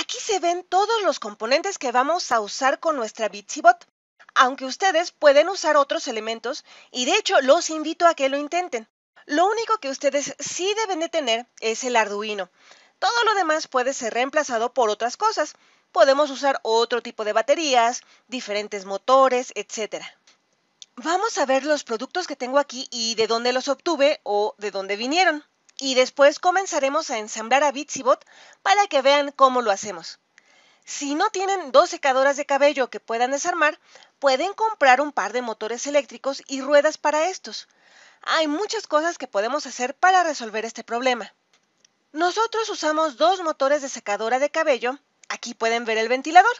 Aquí se ven todos los componentes que vamos a usar con nuestra Bitsybot, aunque ustedes pueden usar otros elementos y de hecho los invito a que lo intenten. Lo único que ustedes sí deben de tener es el Arduino. Todo lo demás puede ser reemplazado por otras cosas. Podemos usar otro tipo de baterías, diferentes motores, etc. Vamos a ver los productos que tengo aquí y de dónde los obtuve o de dónde vinieron y después comenzaremos a ensamblar a Bitsybot para que vean cómo lo hacemos. Si no tienen dos secadoras de cabello que puedan desarmar, pueden comprar un par de motores eléctricos y ruedas para estos. Hay muchas cosas que podemos hacer para resolver este problema. Nosotros usamos dos motores de secadora de cabello. Aquí pueden ver el ventilador.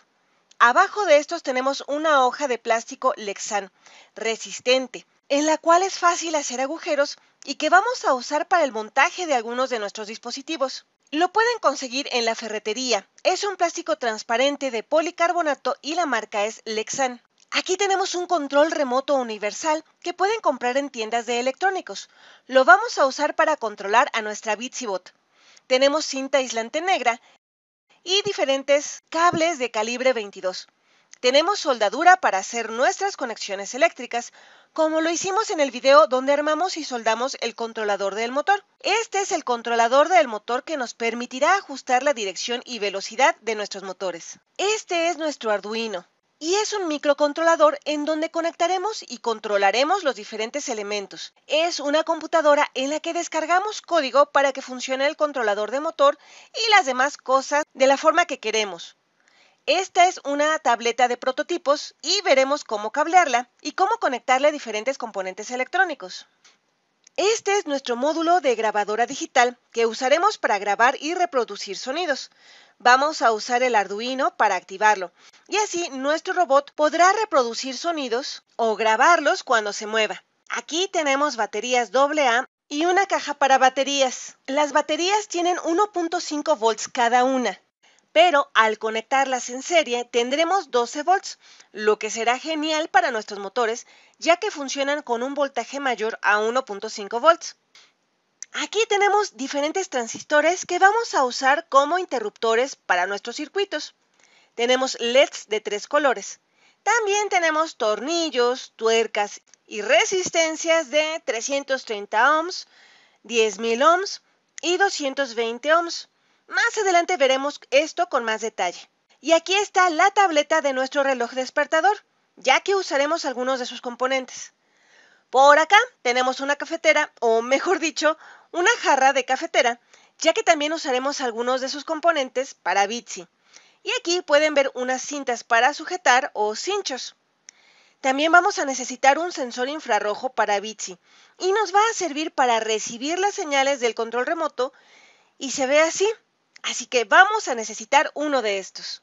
Abajo de estos tenemos una hoja de plástico Lexan, resistente, en la cual es fácil hacer agujeros y que vamos a usar para el montaje de algunos de nuestros dispositivos. Lo pueden conseguir en la ferretería. Es un plástico transparente de policarbonato y la marca es Lexan. Aquí tenemos un control remoto universal que pueden comprar en tiendas de electrónicos. Lo vamos a usar para controlar a nuestra Bitsybot. Tenemos cinta aislante negra y diferentes cables de calibre 22. Tenemos soldadura para hacer nuestras conexiones eléctricas, como lo hicimos en el video donde armamos y soldamos el controlador del motor. Este es el controlador del motor que nos permitirá ajustar la dirección y velocidad de nuestros motores. Este es nuestro Arduino y es un microcontrolador en donde conectaremos y controlaremos los diferentes elementos. Es una computadora en la que descargamos código para que funcione el controlador de motor y las demás cosas de la forma que queremos. Esta es una tableta de prototipos y veremos cómo cablearla y cómo conectarle a diferentes componentes electrónicos. Este es nuestro módulo de grabadora digital que usaremos para grabar y reproducir sonidos. Vamos a usar el Arduino para activarlo y así nuestro robot podrá reproducir sonidos o grabarlos cuando se mueva. Aquí tenemos baterías AA y una caja para baterías. Las baterías tienen 1.5 volts cada una pero al conectarlas en serie tendremos 12 volts, lo que será genial para nuestros motores ya que funcionan con un voltaje mayor a 1.5 volts. Aquí tenemos diferentes transistores que vamos a usar como interruptores para nuestros circuitos. Tenemos LEDs de tres colores. También tenemos tornillos, tuercas y resistencias de 330 ohms, 10.000 ohms y 220 ohms. Más adelante veremos esto con más detalle. Y aquí está la tableta de nuestro reloj despertador, ya que usaremos algunos de sus componentes. Por acá tenemos una cafetera, o mejor dicho, una jarra de cafetera, ya que también usaremos algunos de sus componentes para Bitsy. Y aquí pueden ver unas cintas para sujetar o cinchos. También vamos a necesitar un sensor infrarrojo para Bitsy y nos va a servir para recibir las señales del control remoto y se ve así. Así que vamos a necesitar uno de estos.